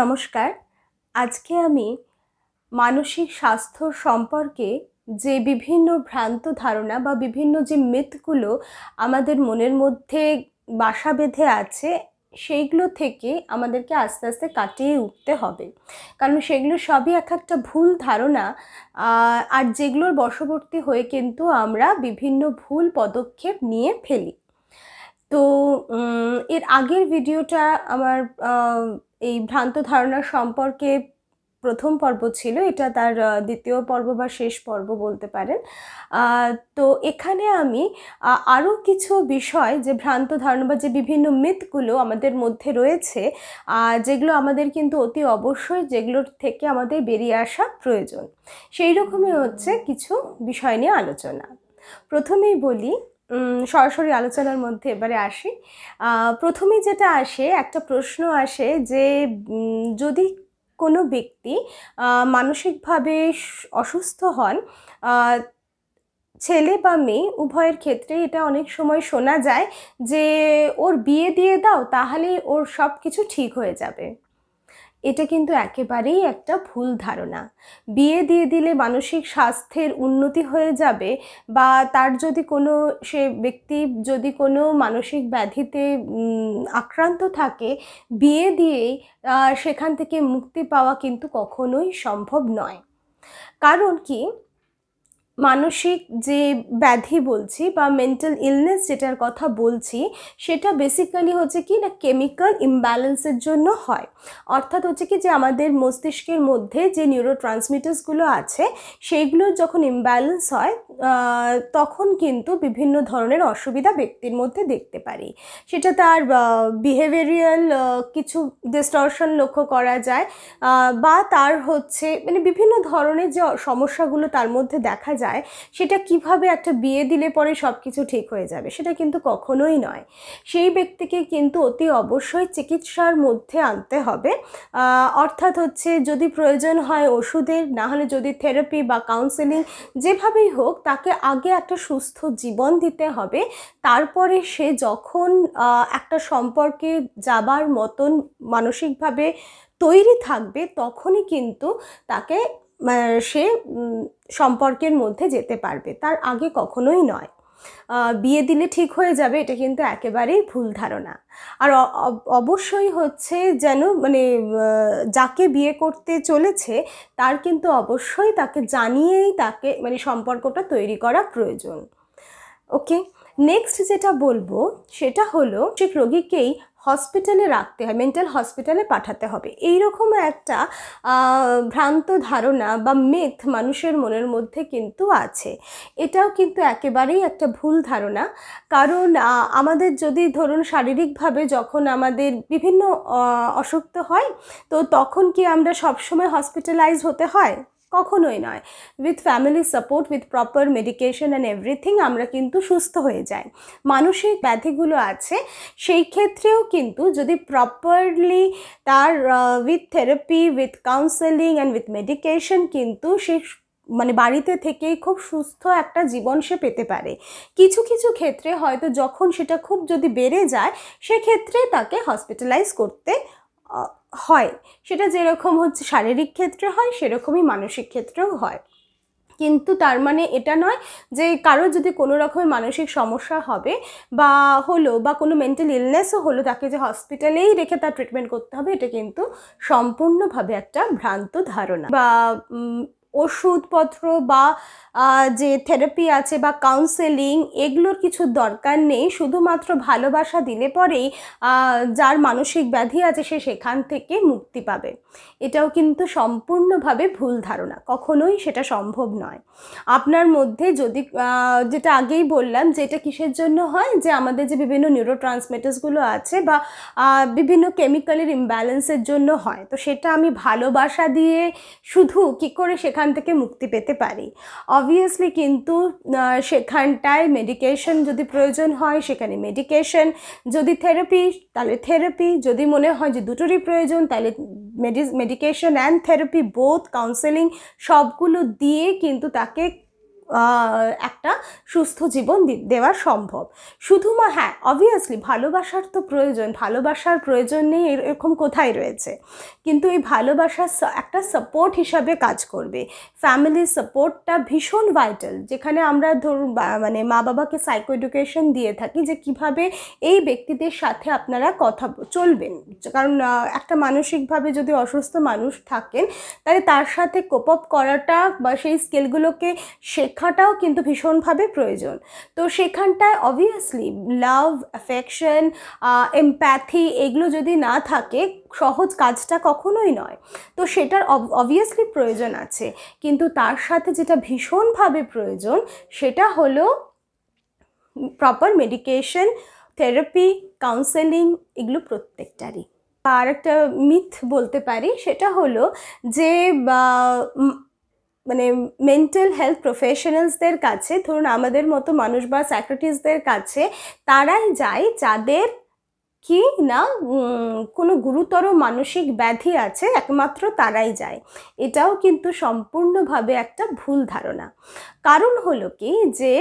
নমস্কার আজকে আমি মানসিক স্বাস্থ্য সম্পর্কে যে বিভিন্ন ভ্রান্ত ধারণা বা বিভিন্ন যে মিথগুলো আমাদের মনের মধ্যে বাসা বেঁধে আছে সেইগুলো থেকে আমাদেরকে আস্তে আস্তে কাটিয়ে উঠতে হবে কারণ সেগুলো সবই এক একটা ভুল ধারণা আর যেগুলোর বশবর্তী হয়ে কিন্তু আমরা বিভিন্ন ভুল পদক্ষেপ নিয়ে ফেলি তো এর আগের ভিডিওটা আমার এই ভ্রান্ত ধারণা সম্পর্কে প্রথম পর্ব ছিল এটা তার দ্বিতীয় পর্ব বা শেষ পর্ব বলতে পারেন তো এখানে আমি আরও কিছু বিষয় যে ভ্রান্ত ধারণা বা যে বিভিন্ন মিথগুলো আমাদের মধ্যে রয়েছে যেগুলো আমাদের কিন্তু অতি অবশ্যই যেগুলোর থেকে আমাদের বেরিয়ে আসা প্রয়োজন সেই রকমই হচ্ছে কিছু বিষয় নিয়ে আলোচনা প্রথমেই বলি সরাসরি আলোচনার মধ্যে এবারে আসি প্রথমে যেটা আসে একটা প্রশ্ন আসে যে যদি কোনো ব্যক্তি মানসিকভাবে অসুস্থ হন ছেলে বা মেয়ে উভয়ের ক্ষেত্রে এটা অনেক সময় শোনা যায় যে ওর বিয়ে দিয়ে দাও তাহলে ওর সব কিছু ঠিক হয়ে যাবে এটা কিন্তু একেবারেই একটা ভুল ধারণা বিয়ে দিয়ে দিলে মানসিক স্বাস্থ্যের উন্নতি হয়ে যাবে বা তার যদি কোনো সে ব্যক্তি যদি কোনো মানসিক ব্যাধিতে আক্রান্ত থাকে বিয়ে দিয়েই সেখান থেকে মুক্তি পাওয়া কিন্তু কখনোই সম্ভব নয় কারণ কি মানসিক যে ব্যাধি বলছি বা মেন্টাল ইলনেস যেটার কথা বলছি সেটা বেসিক্যালি হচ্ছে কি না কেমিক্যাল ইমব্যালেন্সের জন্য হয় অর্থাৎ হচ্ছে কি যে আমাদের মস্তিষ্কের মধ্যে যে নিউরো ট্রান্সমিটার্সগুলো আছে সেইগুলোর যখন ইমব্যালেন্স হয় তখন কিন্তু বিভিন্ন ধরনের অসুবিধা ব্যক্তির মধ্যে দেখতে পারি সেটা তার বিহেভিয়ারিয়াল কিছু ডিস্টর্শন লক্ষ্য করা যায় বা তার হচ্ছে মানে বিভিন্ন ধরনের যে সমস্যাগুলো তার মধ্যে দেখা যায় যায় সেটা কিভাবে একটা বিয়ে দিলে পরে সব কিছু ঠিক হয়ে যাবে সেটা কিন্তু কখনোই নয় সেই ব্যক্তিকে কিন্তু অতি অবশ্যই চিকিৎসার মধ্যে আনতে হবে অর্থাৎ হচ্ছে যদি প্রয়োজন হয় ওষুধের না হলে যদি থেরাপি বা কাউন্সেলিং যেভাবেই হোক তাকে আগে একটা সুস্থ জীবন দিতে হবে তারপরে সে যখন একটা সম্পর্কে যাবার মতন মানসিকভাবে তৈরি থাকবে তখনই কিন্তু তাকে সে সম্পর্কের মধ্যে যেতে পারবে তার আগে কখনোই নয় বিয়ে দিলে ঠিক হয়ে যাবে এটা কিন্তু একেবারেই ভুল ধারণা আর অবশ্যই হচ্ছে যেন মানে যাকে বিয়ে করতে চলেছে তার কিন্তু অবশ্যই তাকে জানিয়েই তাকে মানে সম্পর্কটা তৈরি করা প্রয়োজন ওকে নেক্সট যেটা বলবো সেটা হলো সে রোগীকেই হসপিটালে রাখতে হয় মেন্টাল হসপিটালে পাঠাতে হবে এই রকম একটা ভ্রান্ত ধারণা বা মেথ মানুষের মনের মধ্যে কিন্তু আছে এটাও কিন্তু একেবারেই একটা ভুল ধারণা কারণ আমাদের যদি ধরুন শারীরিকভাবে যখন আমাদের বিভিন্ন অসুস্থ হয় তো তখন কি আমরা সবসময় হসপিটালাইজ হতে হয় কখনোই নয় with family support with proper medication and everything আমরা কিন্তু সুস্থ হয়ে যাই মানসিক ব্যাধিগুলো আছে সেই ক্ষেত্রেও কিন্তু যদি প্রপারলি তার with therapy with counselling and with medication কিন্তু সে মানে বাড়িতে থেকেই খুব সুস্থ একটা জীবন সে পেতে পারে কিছু কিছু ক্ষেত্রে হয়তো যখন সেটা খুব যদি বেড়ে যায় সেক্ষেত্রে তাকে হসপিটালাইজ করতে হয় সেটা যেরকম হচ্ছে শারীরিক ক্ষেত্রে হয় সেরকমই মানসিক ক্ষেত্রেও হয় কিন্তু তার মানে এটা নয় যে কারোর যদি কোনো রকমের মানসিক সমস্যা হবে বা হলো বা কোনো মেন্টাল ইলনেসও হলো তাকে যে হসপিটালেই রেখে তার ট্রিটমেন্ট করতে হবে এটা কিন্তু সম্পূর্ণভাবে একটা ভ্রান্ত ধারণা বা ওষুধপত্র বা যে থেরাপি আছে বা কাউন্সেলিং এগুলোর কিছু দরকার নেই শুধুমাত্র ভালোবাসা দিলে পরেই যার মানসিক ব্যাধি আছে সে সেখান থেকে মুক্তি পাবে এটাও কিন্তু সম্পূর্ণভাবে ভুল ধারণা কখনোই সেটা সম্ভব নয় আপনার মধ্যে যদি যেটা আগেই বললাম যে এটা কিসের জন্য হয় যে আমাদের যে বিভিন্ন নিউরো ট্রান্সমিটার্সগুলো আছে বা বিভিন্ন কেমিক্যালের ইমব্যালেন্সের জন্য হয় তো সেটা আমি ভালোবাসা দিয়ে শুধু কি করে সে সেখান থেকে মুক্তি পেতে পারি অবভিয়াসলি কিন্তু সেখানটায় মেডিকেশন যদি প্রয়োজন হয় সেখানে মেডিকেশন যদি থেরাপি তাহলে থেরাপি যদি মনে হয় যে দুটোরই প্রয়োজন তাহলে medication and therapy both counselling সবগুলো দিয়ে কিন্তু তাকে একটা সুস্থ জীবন দেওয়া সম্ভব শুধুমা হ্যাঁ অবভিয়াসলি ভালোবাসার তো প্রয়োজন ভালোবাসার প্রয়োজন নেই এরকম কোথায় রয়েছে কিন্তু এই ভালোবাসা একটা সাপোর্ট হিসাবে কাজ করবে ফ্যামিলির সাপোর্টটা ভীষণ ভাইটাল যেখানে আমরা ধরুন মানে মা বাবাকে সাইকো এডুকেশন দিয়ে থাকি যে কিভাবে এই ব্যক্তিদের সাথে আপনারা কথা চলবেন কারণ একটা মানসিকভাবে যদি অসুস্থ মানুষ থাকেন তাহলে তার সাথে কোপ আপ করাটা বা সেই স্কিলগুলোকে শেখ শেখাটাও কিন্তু ভীষণভাবে প্রয়োজন তো সেখানটায় অবভিয়াসলি লাভ অ্যাফেকশন এমপ্যাথি এগুলো যদি না থাকে সহজ কাজটা কখনোই নয় তো সেটার অবভিয়াসলি প্রয়োজন আছে কিন্তু তার সাথে যেটা ভীষণভাবে প্রয়োজন সেটা হলো প্রপার মেডিকেশন থেরাপি কাউন্সেলিং এগুলো প্রত্যেকটারই আর একটা মিথ বলতে পারি সেটা হলো যে মানে মেন্টাল হেলথ প্রফেশনালসদের কাছে ধরুন আমাদের মতো মানুষ বা স্যাক্রেটিসদের কাছে তারাই যায় যাদের কি না কোনো গুরুতর মানসিক ব্যাধি আছে একমাত্র তারাই যায় এটাও কিন্তু সম্পূর্ণভাবে একটা ভুল ধারণা কারণ হলো কি যে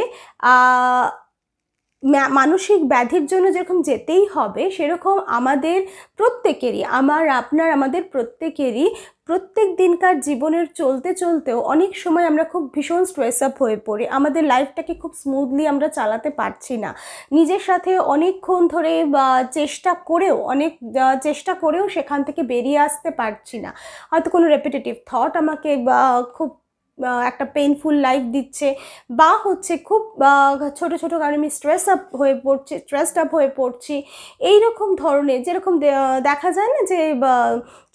মানসিক ব্যাধির জন্য যেরকম যেতেই হবে সেরকম আমাদের প্রত্যেকেরই আমার আপনার আমাদের প্রত্যেকেরই প্রত্যেক দিনকার জীবনের চলতে চলতেও অনেক সময় আমরা খুব ভীষণ স্ট্রেস আপ হয়ে পড়ি আমাদের লাইফটাকে খুব স্মুথলি আমরা চালাতে পারছি না নিজের সাথে অনেকক্ষণ ধরে চেষ্টা করেও অনেক চেষ্টা করেও সেখান থেকে বেরিয়ে আসতে পারছি না হয়তো কোনো রেপিটেটিভ থট আমাকে খুব একটা পেনফুল লাইফ দিচ্ছে বা হচ্ছে খুব ছোট ছোট কারণে আমি স্ট্রেস আপ হয়ে পড়ছি স্ট্রেসড আপ হয়ে পড়ছি এই রকম ধরনের যেরকম দেখা যায় না যে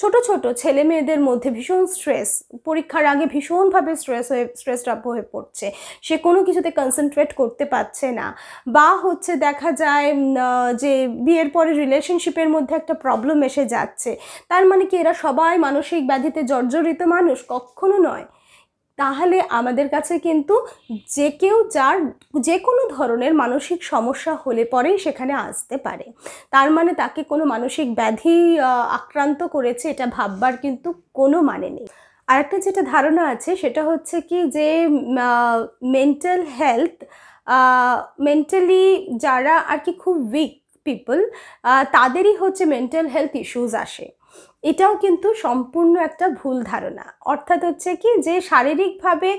ছোট ছোট ছেলে মেয়েদের মধ্যে ভীষণ স্ট্রেস পরীক্ষার আগে ভীষণভাবে স্ট্রেস হয়ে স্ট্রেসড আপ হয়ে পড়ছে সে কোনো কিছুতে কনসেন্ট্রেট করতে পারছে না বা হচ্ছে দেখা যায় যে বিয়ের পরে রিলেশনশিপের মধ্যে একটা প্রবলেম এসে যাচ্ছে তার মানে কি এরা সবাই মানসিক ব্যাধিতে জর্জরিত মানুষ কখনো নয় তাহলে আমাদের কাছে কিন্তু যে কেউ যার যে কোনো ধরনের মানসিক সমস্যা হলে পরেই সেখানে আসতে পারে তার মানে তাকে কোনো মানসিক ব্যাধি আক্রান্ত করেছে এটা ভাববার কিন্তু কোনো মানে নেই আরেকটা যেটা ধারণা আছে সেটা হচ্ছে কি যে মেন্টাল হেলথ মেন্টালি যারা আর কি খুব উইক পিপল তাদেরই হচ্ছে মেন্টাল হেলথ ইস্যুস আসে এটাও কিন্তু সম্পূর্ণ একটা ভুল ধারণা অর্থাৎ হচ্ছে কি যে শারীরিকভাবে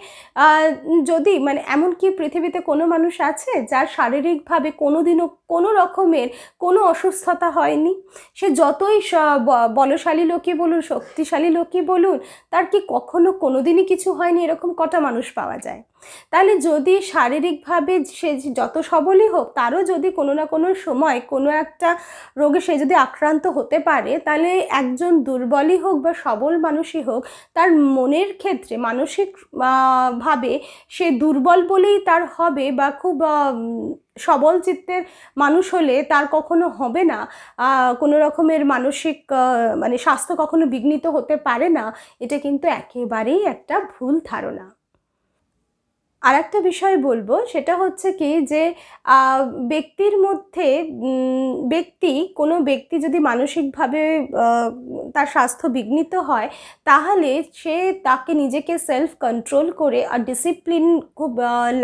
যদি মানে এমনকি পৃথিবীতে কোনো মানুষ আছে যার শারীরিকভাবে কোনো দিনও কোনো রকমের কোনো অসুস্থতা হয়নি সে যতই বলশালী লোকই বলুন শক্তিশালী লোকই বলুন তার কি কখনো কোনো দিনই কিছু হয়নি এরকম কটা মানুষ পাওয়া যায় তাহলে যদি শারীরিকভাবে সে যত সবলই হোক তারও যদি কোনো না কোনো সময় কোনো একটা রোগে সে যদি আক্রান্ত হতে পারে তাহলে একজন একজন দুর্বলই হোক বা সবল মানুষই হোক তার মনের ক্ষেত্রে মানসিক ভাবে সে দুর্বল বলেই তার হবে বা খুব সবল চিত্তের মানুষ হলে তার কখনো হবে না কোনো রকমের মানসিক মানে স্বাস্থ্য কখনো বিঘ্নিত হতে পারে না এটা কিন্তু একেবারেই একটা ভুল ধারণা আর একটা বিষয় বলবো সেটা হচ্ছে কি যে ব্যক্তির মধ্যে ব্যক্তি কোনো ব্যক্তি যদি মানসিকভাবে তার স্বাস্থ্য বিঘ্নিত হয় তাহলে সে তাকে নিজেকে সেলফ কন্ট্রোল করে আর ডিসিপ্লিন খুব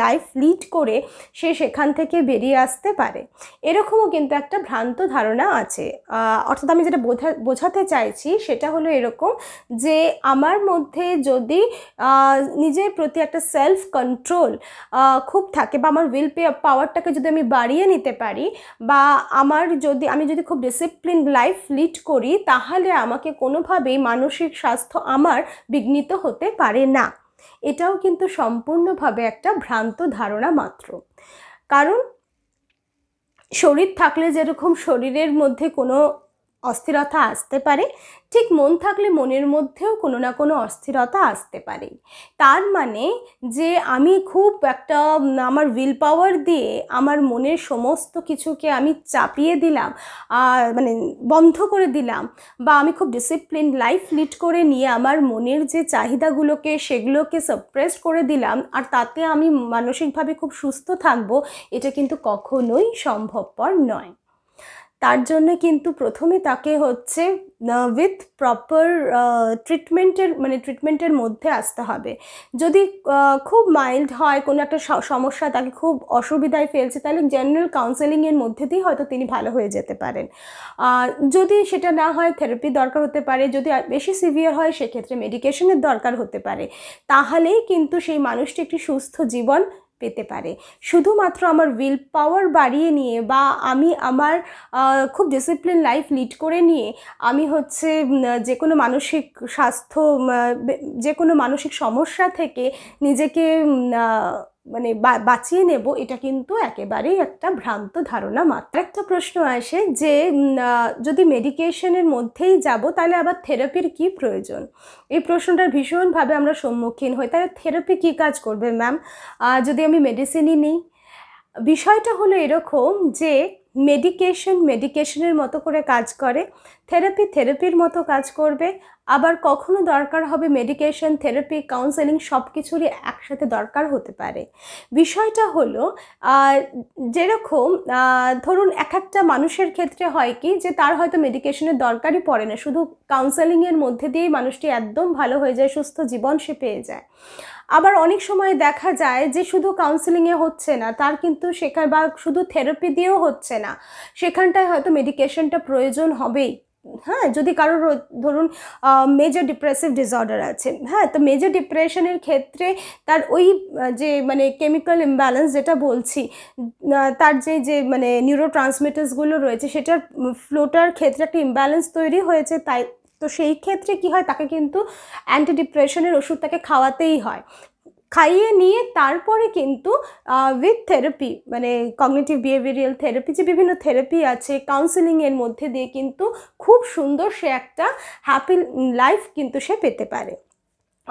লাইফ লিড করে সে সেখান থেকে বেরিয়ে আসতে পারে এরকমও কিন্তু একটা ভ্রান্ত ধারণা আছে অর্থাৎ আমি যেটা বোঝা বোঝাতে চাইছি সেটা হলো এরকম যে আমার মধ্যে যদি নিজের প্রতি একটা সেলফ কন্ট্রোল কন্ট্রোল খুব থাকে বা আমার উইল পাওয়ারটাকে যদি আমি বাড়িয়ে নিতে পারি বা আমার যদি আমি যদি খুব ডিসিপ্লিন লাইফ লিড করি তাহলে আমাকে কোনোভাবেই মানসিক স্বাস্থ্য আমার বিঘ্নিত হতে পারে না এটাও কিন্তু সম্পূর্ণভাবে একটা ভ্রান্ত ধারণা মাত্র কারণ শরীর থাকলে যেরকম শরীরের মধ্যে কোনো অস্থিরতা আসতে পারে ঠিক মন থাকলে মনের মধ্যেও কোনো না কোনো অস্থিরতা আসতে পারে তার মানে যে আমি খুব একটা আমার উইল পাওয়ার দিয়ে আমার মনের সমস্ত কিছুকে আমি চাপিয়ে দিলাম মানে বন্ধ করে দিলাম বা আমি খুব ডিসিপ্লিন লাইফ লিড করে নিয়ে আমার মনের যে চাহিদাগুলোকে সেগুলোকে সাপ্রেস করে দিলাম আর তাতে আমি মানসিকভাবে খুব সুস্থ থাকবো এটা কিন্তু কখনোই সম্ভবপর নয় তার জন্য কিন্তু প্রথমে তাকে হচ্ছে উইথ প্রপার ট্রিটমেন্টের মানে ট্রিটমেন্টের মধ্যে আসতে হবে যদি খুব মাইল্ড হয় কোনো একটা সমস্যা তাকে খুব অসুবিধায় ফেলছে তাহলে জেনারেল কাউন্সেলিংয়ের মধ্যে দিয়ে হয়তো তিনি ভালো হয়ে যেতে পারেন যদি সেটা না হয় থেরাপি দরকার হতে পারে যদি বেশি সিভিয়ার হয় সেক্ষেত্রে মেডিকেশনের দরকার হতে পারে তাহলেই কিন্তু সেই মানুষটি একটি সুস্থ জীবন পেতে পারে শুধুমাত্র আমার উইল পাওয়ার বাড়িয়ে নিয়ে বা আমি আমার খুব ডিসিপ্লিন লাইফ লিড করে নিয়ে আমি হচ্ছে যে কোনো মানসিক স্বাস্থ্য যে কোনো মানসিক সমস্যা থেকে নিজেকে মানে বাঁচিয়ে নেব এটা কিন্তু একেবারেই একটা ভ্রান্ত ধারণা মাত্র একটা প্রশ্ন আসে যে যদি মেডিকেশনের মধ্যেই যাব তাহলে আবার থেরাপির কি প্রয়োজন এই প্রশ্নটার ভীষণভাবে আমরা সম্মুখীন হই তাহলে থেরাপি কি কাজ করবে ম্যাম যদি আমি মেডিসিনই নিই বিষয়টা হলো এরকম যে মেডিকেশন মেডিকেশনের মতো করে কাজ করে থেরাপি থেরাপির মতো কাজ করবে আবার কখনো দরকার হবে মেডিকেশন থেরাপি কাউন্সেলিং সব কিছুরই একসাথে দরকার হতে পারে বিষয়টা হলো যেরকম ধরুন এক একটা মানুষের ক্ষেত্রে হয় কি যে তার হয়তো মেডিকেশনের দরকারই পড়ে না শুধু কাউন্সেলিংয়ের মধ্যে দিয়েই মানুষটি একদম ভালো হয়ে যায় সুস্থ জীবন সে পেয়ে যায় আবার অনেক সময় দেখা যায় যে শুধু কাউন্সেলিংয়ে হচ্ছে না তার কিন্তু শেখার বা শুধু থেরাপি দিয়েও হচ্ছে না সেখানটায় হয়তো মেডিকেশনটা প্রয়োজন হবেই হ্যাঁ যদি কারোর ধরুন মেজর ডিপ্রেসিভ ডিসঅর্ডার আছে হ্যাঁ তো মেজর ডিপ্রেশনের ক্ষেত্রে তার ওই যে মানে কেমিক্যাল ইমব্যালেন্স যেটা বলছি তার যে যে মানে নিউরো ট্রান্সমিটার্সগুলো রয়েছে সেটার ফ্লোটার ক্ষেত্রে একটা ইমব্যালেন্স তৈরি হয়েছে তাই তো সেই ক্ষেত্রে কি হয় তাকে কিন্তু অ্যান্টি ডিপ্রেশনের ওষুধ তাকে খাওয়াতেই হয় খাইয়ে নিয়ে তারপরে কিন্তু উইথ থেরাপি মানে কগনেটিভ বিহেভিয়ারিয়াল থেরাপি যে বিভিন্ন থেরাপি আছে কাউন্সেলিংয়ের মধ্যে দিয়ে কিন্তু খুব সুন্দর সে একটা হ্যাপি লাইফ কিন্তু সে পেতে পারে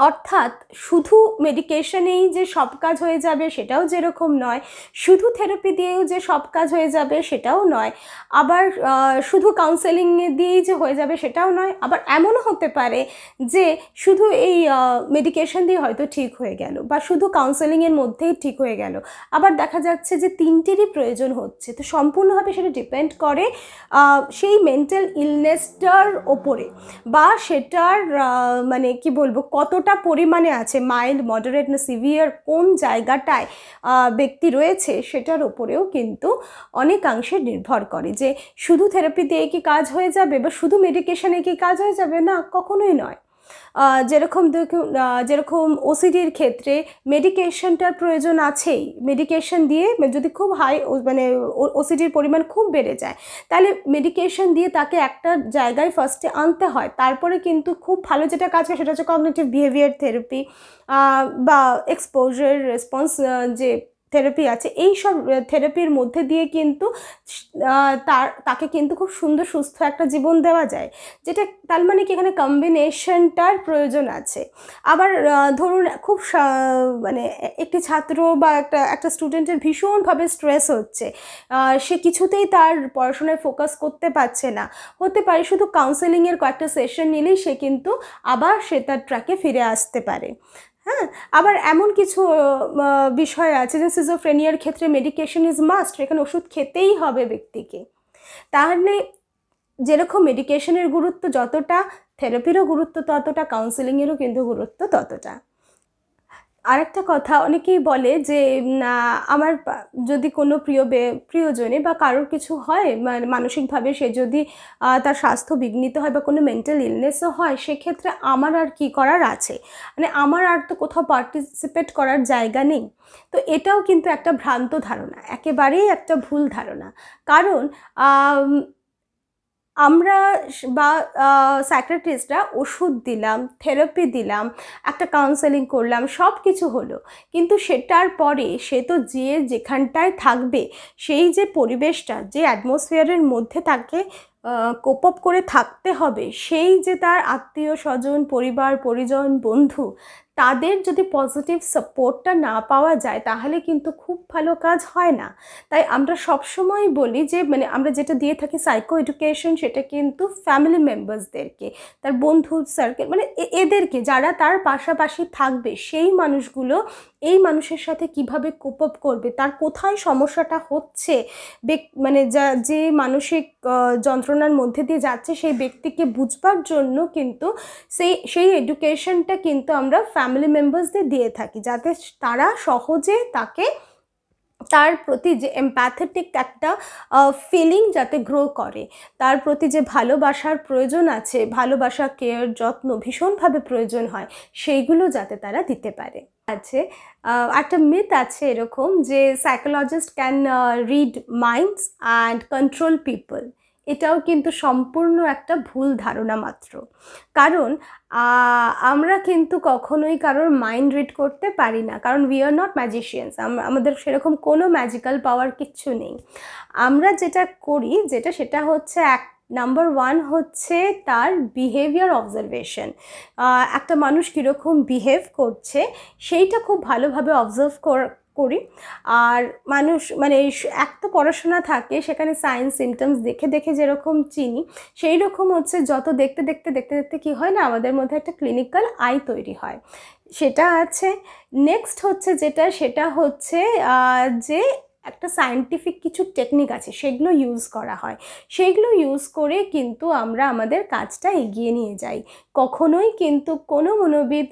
অর্থাৎ শুধু মেডিকেশনেই যে সব কাজ হয়ে যাবে সেটাও যেরকম নয় শুধু থেরাপি দিয়েও যে সব কাজ হয়ে যাবে সেটাও নয় আবার শুধু কাউন্সেলিং দিয়েই যে হয়ে যাবে সেটাও নয় আবার এমনও হতে পারে যে শুধু এই মেডিকেশন দিয়ে হয়তো ঠিক হয়ে গেল বা শুধু কাউন্সেলিংয়ের মধ্যেই ঠিক হয়ে গেল আবার দেখা যাচ্ছে যে তিনটেরই প্রয়োজন হচ্ছে তো সম্পূর্ণভাবে সেটা ডিপেন্ড করে সেই মেন্টাল ইলনেসটার ওপরে বা সেটার মানে কি বলবো কত কতটা পরিমাণে আছে মাইল্ড মডারেট না সিভিয়ার কোন জায়গাটায় ব্যক্তি রয়েছে সেটার ওপরেও কিন্তু অনেকাংশে নির্ভর করে যে শুধু থেরাপি দিয়ে কি কাজ হয়ে যাবে বা শুধু মেডিকেশানে কি কাজ হয়ে যাবে না কখনোই নয় যেরকম যেরকম ওসিডির ক্ষেত্রে মেডিকেশনটার প্রয়োজন আছেই মেডিকেশন দিয়ে যদি খুব হাই মানে ওসিডির পরিমাণ খুব বেড়ে যায় তাহলে মেডিকেশন দিয়ে তাকে একটা জায়গায় ফার্স্টে আনতে হয় তারপরে কিন্তু খুব ভালো যেটা কাজ হয় সেটা হচ্ছে কগনেটিভ বিহেভিয়ার থেরাপি বা এক্সপোজার রেসপন্স যে থেরাপি আছে এই সব থেরাপির মধ্যে দিয়ে কিন্তু তার তাকে কিন্তু খুব সুন্দর সুস্থ একটা জীবন দেওয়া যায় যেটা তার মানে কি এখানে কম্বিনেশনটার প্রয়োজন আছে আবার ধরুন খুব মানে একটি ছাত্র বা একটা একটা স্টুডেন্টের ভীষণভাবে স্ট্রেস হচ্ছে সে কিছুতেই তার পড়াশোনায় ফোকাস করতে পারছে না হতে পারে শুধু কাউন্সেলিংয়ের কয়েকটা সেশন নিলেই সে কিন্তু আবার সে তার ট্র্যাকে ফিরে আসতে পারে হ্যাঁ আবার এমন কিছু বিষয় আছে যে সিজোফ্রেনিয়ার ক্ষেত্রে মেডিকেশন ইজ মাস্ট এখানে ওষুধ খেতেই হবে ব্যক্তিকে তাহলে যেরকম মেডিকেশনের গুরুত্ব যতটা থেরাপিরও গুরুত্ব ততটা কাউন্সেলিংয়েরও কিন্তু গুরুত্ব ততটা আর একটা কথা অনেকেই বলে যে আমার যদি কোনো প্রিয় প্রিয়জনে বা কারোর কিছু হয় মানসিকভাবে সে যদি তার স্বাস্থ্য বিঘ্নিত হয় বা কোনো মেন্টাল ইলনেসও হয় সেক্ষেত্রে আমার আর কি করার আছে মানে আমার আর তো কোথাও পার্টিসিপেট করার জায়গা নেই তো এটাও কিন্তু একটা ভ্রান্ত ধারণা একেবারেই একটা ভুল ধারণা কারণ আমরা বা সাইক্রেটিস্টরা ওষুধ দিলাম থেরাপি দিলাম একটা কাউন্সেলিং করলাম সব কিছু হলো কিন্তু সেটার পরে সে তো যে যেখানটায় থাকবে সেই যে পরিবেশটা যে অ্যাটমসফিয়ারের মধ্যে তাকে কোপ করে থাকতে হবে সেই যে তার আত্মীয় স্বজন পরিবার পরিজন বন্ধু তাদের যদি পজিটিভ সাপোর্টটা না পাওয়া যায় তাহলে কিন্তু খুব ভালো কাজ হয় না তাই আমরা সবসময় বলি যে মানে আমরা যেটা দিয়ে থাকি সাইকো এডুকেশন সেটা কিন্তু ফ্যামিলি মেম্বার্সদেরকে তার বন্ধু সার্কেল মানে এদেরকে যারা তার পাশাপাশি থাকবে সেই মানুষগুলো এই মানুষের সাথে কিভাবে কোপ আপ করবে তার কোথায় সমস্যাটা হচ্ছে মানে যা যে মানসিক যন্ত্রণার মধ্যে দিয়ে যাচ্ছে সেই ব্যক্তিকে বুঝবার জন্য কিন্তু সেই সেই এডুকেশনটা কিন্তু আমরা ফ্যামিলি মেম্বার্সদের দিয়ে থাকি যাতে তারা সহজে তাকে তার প্রতি যে এম্প্যাথেটিক একটা ফিলিং যাতে গ্রো করে তার প্রতি যে ভালোবাসার প্রয়োজন আছে ভালোবাসা কেয়ার যত্ন ভীষণভাবে প্রয়োজন হয় সেইগুলো যাতে তারা দিতে পারে আছে একটা মিথ আছে এরকম যে psychologist can read minds and control people এটাও কিন্তু সম্পূর্ণ একটা ভুল ধারণা মাত্র কারণ আমরা কিন্তু কখনোই কারোর মাইন্ড রিড করতে পারি না কারণ উই আর নট ম্যাজিশিয়ানস আমাদের সেরকম কোনো ম্যাজিক্যাল পাওয়ার কিচ্ছু নেই আমরা যেটা করি যেটা সেটা হচ্ছে এক নাম্বার ওয়ান হচ্ছে তার বিহেভিয়ার অবজারভেশন একটা মানুষ কীরকম বিহেভ করছে সেইটা খুব ভালোভাবে অবজার্ভ করি আর মানুষ মানে এক তো পড়াশোনা থাকে সেখানে সায়েন্স সিমটমস দেখে দেখে যেরকম চিনি সেই রকম হচ্ছে যত দেখতে দেখতে দেখতে দেখতে কী হয় না আমাদের মধ্যে একটা ক্লিনিক্যাল আই তৈরি হয় সেটা আছে নেক্সট হচ্ছে যেটা সেটা হচ্ছে যে একটা সায়েন্টিফিক কিছু টেকনিক আছে সেগুলো ইউজ করা হয় সেগুলো ইউজ করে কিন্তু আমরা আমাদের কাজটা এগিয়ে নিয়ে যাই কখনোই কিন্তু কোনো মনোবিদ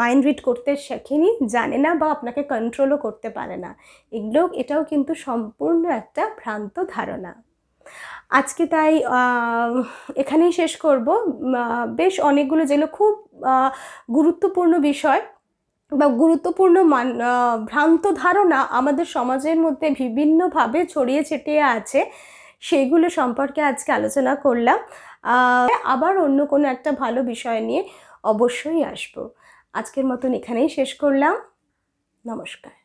মাইন্ড রিড করতে শেখেনি জানে না বা আপনাকে কন্ট্রোলও করতে পারে না এগুলো এটাও কিন্তু সম্পূর্ণ একটা ভ্রান্ত ধারণা আজকে তাই এখানেই শেষ করব বেশ অনেকগুলো যেগুলো খুব গুরুত্বপূর্ণ বিষয় বা গুরুত্বপূর্ণ মান ভ্রান্ত ধারণা আমাদের সমাজের মধ্যে বিভিন্নভাবে ছড়িয়ে ছিটিয়ে আছে সেইগুলো সম্পর্কে আজকে আলোচনা করলাম আবার অন্য কোনো একটা ভালো বিষয় নিয়ে অবশ্যই আসবো আজকের মতন এখানেই শেষ করলাম নমস্কার